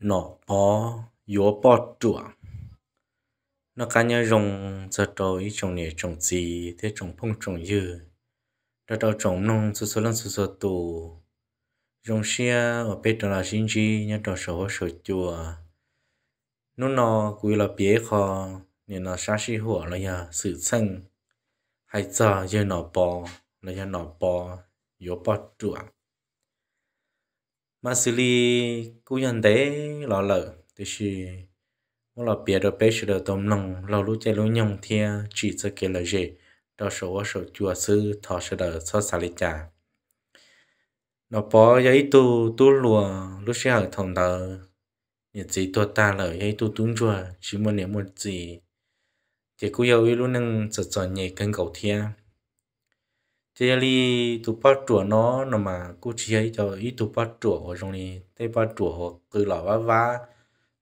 nó bỏ yếu bỏ chuộng nó cá nhau dùng cho trôi trong nhẹ trồng gì thế trồng phong trồng dư cho đó trồng nông số số lần số số tù dùng xe ở bên đó là sinh chi nhớ trò sổ sổ chùa nó nó quý là bế kho nên nó xa xí hủa là nhà sự sân hay giờ giờ nó bỏ là nhà nó bỏ yếu bỏ chuộng mà xử lý cú nhân tế lọ lợ thì chỉ một là bia được biết được tôm lòng lâu lúc chơi lúc nhông thiên, chỉ cho kia là gì đó số ở số chùa sư thọ sự đỡ cho sánh lịch trả nó bỏ giấy tu tu lùa lúc sẽ ở thòng đỡ nhiệt gì tua ta lỡ giấy tu tuấn chùa chỉ muốn niệm một gì thì cú yêu lúc năng sợ sợ nhẹ cân cầu thia chỉ li tụ bắt chùa nó nó mà cô chỉ ấy cho ít tụ bắt chùa ở trong này tê bắt chùa họ cứ lọ vá vá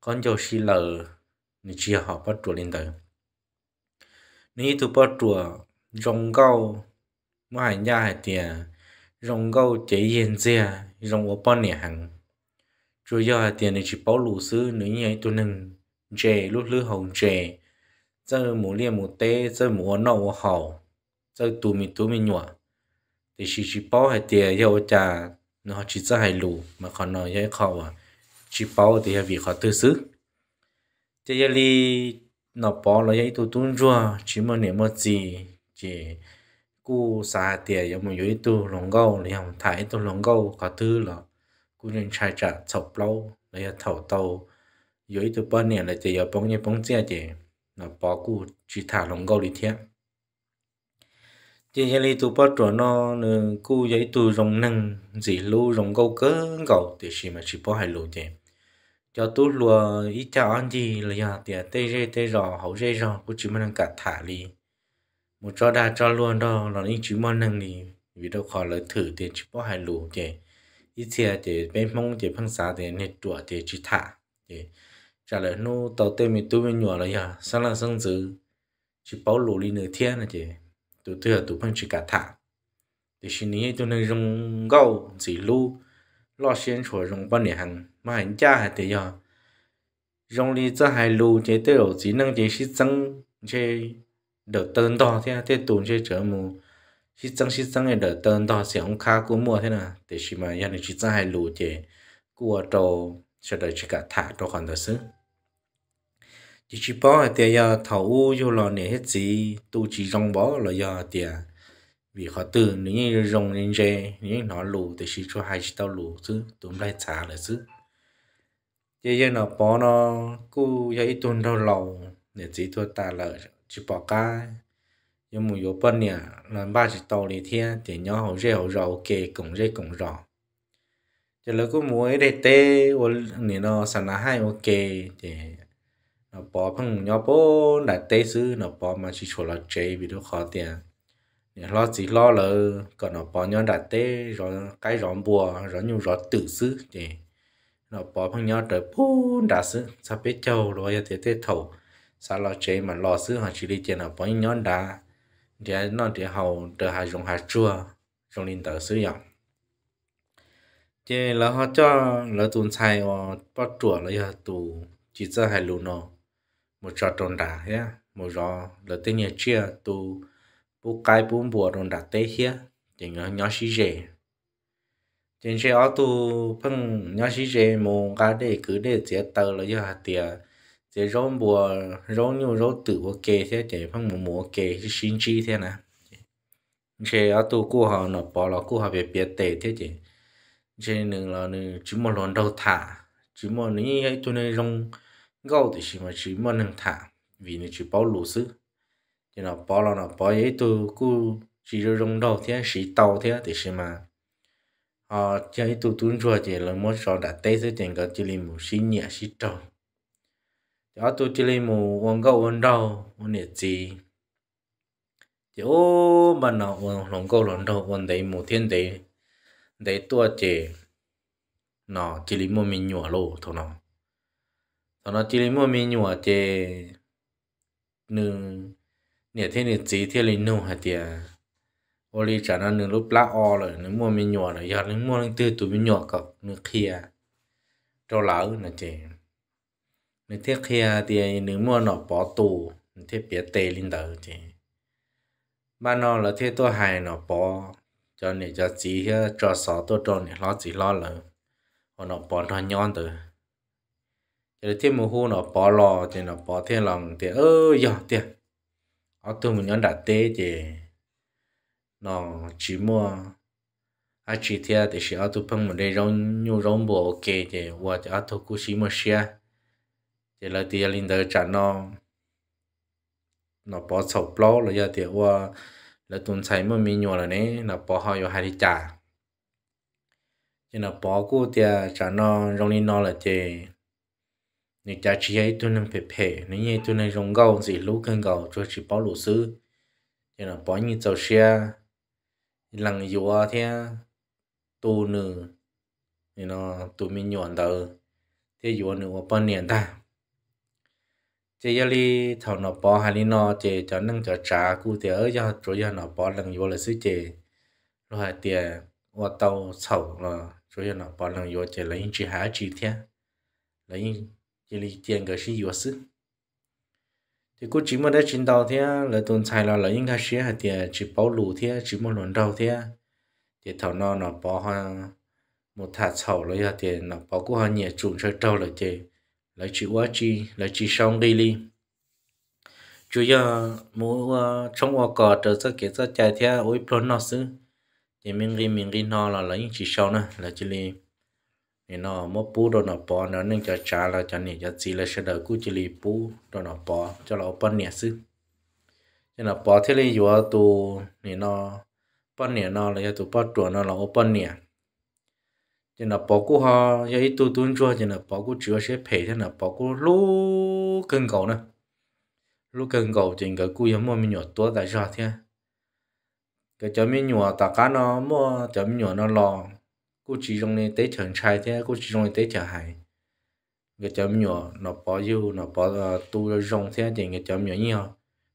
con cháu xí lờ nên chỉ họ bắt chùa lên tới nên tụ bắt chùa, rong gạo mà hàng nhà hàng tiền rong gạo chế yên xe rong ở bên nhà hàng rồi giờ hàng tiền này chỉ bảo lũ sư nữ nhảy tụ nâng chè lúc lư hồng chè giờ mùa liền mùa tê giờ mùa nấu hào giờ tụ mình tụ mình nhọa thì chỉ chỉ bảo hay tiền yêu cha nó chỉ ra hay lù mà còn nói với họ à chỉ bảo thì vì họ tự sức thế giờ đi nó bảo là giấy tu tuôn rùa chỉ mà niệm một gì chỉ cú xa tiền yêu một giấy tu lòng gâu là không thấy tu lòng gâu có thứ là cú nên trai trả chọc lâu là giờ thầu tàu giấy tu bao niệm là chỉ giờ bông như bông chia chỉ nó bảo cú chỉ thả lòng gâu đi thiệt chỉ hiện nay tụ bắt trở nó cú giấy tụ rồng năng gì lu rồng câu cớ gầu thì xì mà chỉ bỏ hai lu thì cho tụ lùa ít cha ăn gì là ya thì tê rê tê rò hậu rê rò cũng chỉ mà cả thả đi một cho đa cho luôn đó là những chỉ mà năng đi vì đâu khó là thử thì chỉ bỏ hai lu thì ít xe thì bên mong thì phăng xá thì nên trụ thì chỉ thả thì trả lời nô tàu tê mình tụ bên nhỏ là ya sao là sân dữ chỉ bảo lù đi nửa thiên là chị tu thừa tu phân chỉ cả thả thì xin nghĩ tu nên dùng gạo, chỉ lu lo xuyên chùa dùng bao nhiêu hàng mà hàng cha hay thế giờ dùng đi cho hai lu chế tiêu đầu chỉ năng chế sử dụng chế đợt tân to thế à? thế tu chế trở mù sử dụng sử dụng này đợt tân to sẽ ông khá cú mua thế nào thì xin mà gia đình sĩ tăng hai lu chế của trâu sẽ đợi chỉ cả thả cho còn đó xứ chỉ chỉ bỏ thì giờ thầu vô lò nè hết gì tu chỉ rong bỏ là giờ thì vì họ từ nếu như rong nên dê nếu nó lù thì chỉ cho hai chỉ tao lù chứ tụm lại trả là chứ giờ giờ nó bỏ nó cứ giờ ít tuần đâu lầu nè chỉ thua ta là chỉ bỏ cái, nhưng mà yếu bận nè là ba chỉ tàu đi thiên thì nhau họ dễ họ rau kê cũng dễ cũng rau Cho là cứ mua để tê và nè nó sẵn là hai ok thì nó bỏ phăng nhỏ bố là tê sư nó bỏ mà chỉ cho là chơi vì nó khó tiền lo chỉ lo là còn nó bỏ nhỏ là tê rồi cái rõ bùa rồi nhiều rõ tự sư thì nó bỏ phăng nhỏ trở bố đã sư sao biết châu rồi thì tê thầu sao lo chơi mà lo sư họ chỉ đi chơi nó bỏ nhỏ đã thì nó thì hầu trở hà dùng hà chua dùng linh tử sư dòng thì là họ cho là tuần sai và bắt chuột là tù chỉ cho hai lù nó một trò tròn đá nhé một trò là tên nhà chia tu bu cái bu bùa tròn đá tê hia chỉ nhớ nhớ xí rể trên xe ô tu phăng nhớ xí rể một cái để cứ để chế tờ là do hạt tiền chế rau bùa rau nhiều rau tử ok thế chỉ phăng một mùa ok sinh chi thế nè chế ô tu cô họ nó bỏ là cô họ về biệt tệ thế chứ chế nương là nương chỉ một lần đầu thả chỉ một nương ấy cho nên rong gấu thì chỉ mà chỉ mất năng thả vì nó chỉ bảo lũ sư cho nó bảo là nó bảo ấy tu cứ chỉ rồi rong đầu thế chỉ tàu thế thì chỉ mà họ chơi tu tuấn chùa chỉ là một số đã tết sẽ tiền có chỉ là một xin nhẹ xin trâu đó tu chỉ là một ông gấu ông đầu ông nhẹ gì chỉ ô mà nó ông lồng gấu lòng đầu ông đấy một thiên đấy đấy tua chỉ nó chỉ là một mình nhỏ lô thôi nó nó chỉ lấy mua mình nhỏ thì nửa nửa thế nửa chỉ thế lấy nô hạt thì à, ô li trả nó nửa lúc lá o rồi nửa mua mình nhỏ rồi giờ nửa mua nửa tư tụi mình nhỏ cọc nửa kia cho lão nè chị nửa thế kia thì nửa mua nó bỏ tù nửa thế bịa tê lên đầu chị mà nó là thế tôi hài nó bỏ cho nên cho chỉ cho sọ tôi cho nên lo chỉ lo là nó bỏ nó nhon rồi giờ thiên mù hô nó bỏ lò thì nó bỏ thiên lòng thì ơ giờ tiền ở tôi mình nhắn đặt tê thì nó chỉ mua à chỉ thế thì sẽ ở tôi phân một đây rong nhu rong bộ ok thì và thì ở tôi cũng chỉ mua xe thì là tiền linh đời trả nó nó bỏ sầu lo là giờ thì và là tuần sai mà mình nhua là nè nó bỏ họ vô hai đi trả cho nó bỏ cô thì trả nó rong đi nó là chơi 你家只要一能陪陪，你也都能用高是路更高，就是保路师，就能帮你走些，人有啊天，多呢，你呢多没用到，这有呢我半年的，这要哩头脑包还哩呢，这叫能叫查古的，而要主要脑包人有了是这，然后的我到草了，主要脑包人有这人只还几天，人。chỉ là tiền cái gì yếu sự thì cô chỉ muốn để chiến đấu thế là tuần sai là là những cái xe hạt thì chỉ bảo lù thế chỉ muốn lần đầu thế thì thầu nó nó bảo hoa một thà sầu rồi thì nó bảo của hoa nhẹ trùng chơi trâu rồi thì lấy chỉ quá chi lấy chỉ xong đi đi chủ yếu mua trong hoa cỏ trở ra cái ra chạy thế ôi pro nó xứ thì mình đi mình đi nó là lấy chỉ sau nữa là chỉ nên nó mất bù đồ nó bỏ nó nên cho cha là cho nè cho chị là sẽ đỡ cú chỉ lì bù đồ nó bỏ cho nó bỏ nè sư cho nó bỏ thế này vừa tu nên nó bỏ nè nó là cho tu bỏ chuột nó là bỏ nè cho nó bỏ cú ho cho ít tu tuôn cho bỏ cú chữa sẽ phê cho nó bỏ cú lú cân cầu nữa lú cân cầu chừng cái cú giống mình nhỏ tua tại sao thế cái chấm mình nhỏ tất cả nó mua chấm nhỏ nó lo cô chỉ trong này tế chẳng trai thế cô chỉ trong này tế chẳng hài người chấm nhỏ nó bỏ yêu nó bỏ ờ, tu rong thế thì người chấm nhỏ nhiều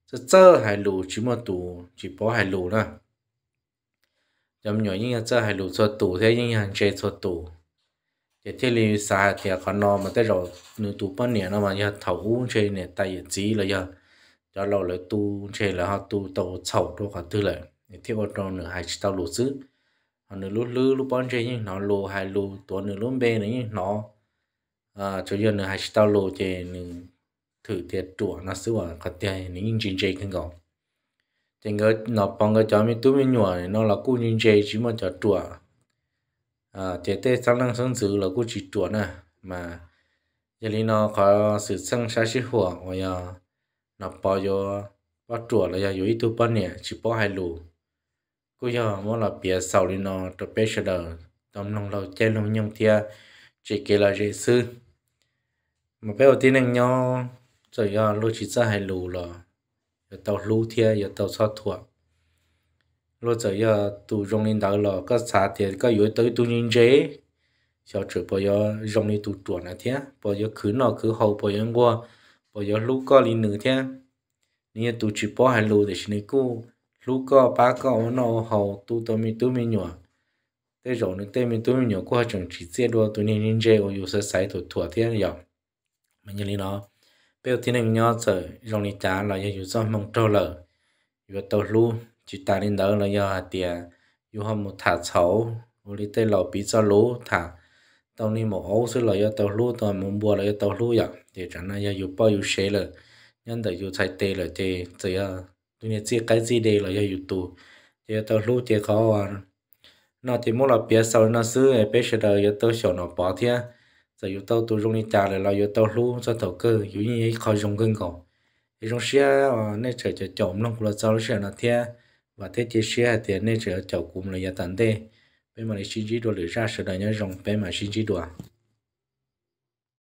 sơ sơ hài lù chỉ mà tu chỉ bỏ hài lù nữa chấm nhỏ như sơ hài lù cho tu thế như hàng chơi cho tu. thì thế li xa thì còn nó mà tới rồi nửa tù bao nhiêu nó mà như thầu chơi này tay chỉ là giờ cho lâu lại tu chơi là họ tu tàu sầu đâu cả tư lại thì ô tô nửa hai chỉ tàu lù dữ nó lúc lư lúc bón chơi nó lù hai lù tổ nửa lúc bê nữa nó à cho giờ nửa hai tao lù chơi nửa thử tiệt trụ nó sửa à, có tiền này những chuyện chơi không có thì cái nó bằng cái chó mi túi mi này nó là cú những chơi chỉ mà chó trụ à chơi tết sáng năng sáng sử là cú chỉ trụ nè mà giờ lý nó có sự sang sáng sĩ hỏa rồi à, nó bao vô bắt trụ rồi giờ yếu tố bao nè chỉ bao hai lù cô giờ mỗi là bia sau lên nó tập bê sờ đờ tôm lòng lâu chơi lòng nhung thia chỉ kể là dễ sư mà bây giờ tin anh nhau rồi giờ lô chỉ ra hai lù là giờ tàu lù thia giờ tàu sao thua lô rồi giờ tụ rong linh đó là có xả thì có yếu tới tụ nhân dễ cho chữ bây giờ rong linh tụ chuột này thia, bây giờ cứ nó cứ hậu bây giờ qua bây giờ lù có linh nữa thia, nên tụ chỉ bỏ hai lù để xin cô lúc có ba có ông nó hầu tu tôi mi tu mi nhọ thế rồi nên tên mi tu mi nhọ qua trường chỉ chia đua tôi nên nên chơi ở sẽ sai tôi thua thế rồi mình như nó bây giờ thì nên nhớ rồi rồi này trả là giờ do mong trâu lờ giờ tàu lu chỉ ta đến đó là do tiền giờ họ một thả xấu rồi tên lò bị cho lú thả tàu ni một ấu xứ là do tàu lu tàu muốn bùa là do tàu lu vậy để chẳng là giờ do bao nhiêu xe là nhân đời giờ sai tê là thì thì tôi nhớ chơi cái gì đây là do youtube giờ tôi lưu chỉ có nó thì mua là biết sau nó xứ bé sẽ đời giờ tôi sổ nó bỏ thế giờ giờ tôi tôi dùng đi trả lại là giờ tôi lưu cho tàu cơ dụ như khó dùng cưng cầu cái dòng xe nên trở trở chồng nó cũng là sau xe nó thế và thế chỉ xe thì nên trở chồng cũng là giờ tận đây bây mà xin chỉ đồ lựa ra sự đời nhớ dùng bây mà xin chỉ đồ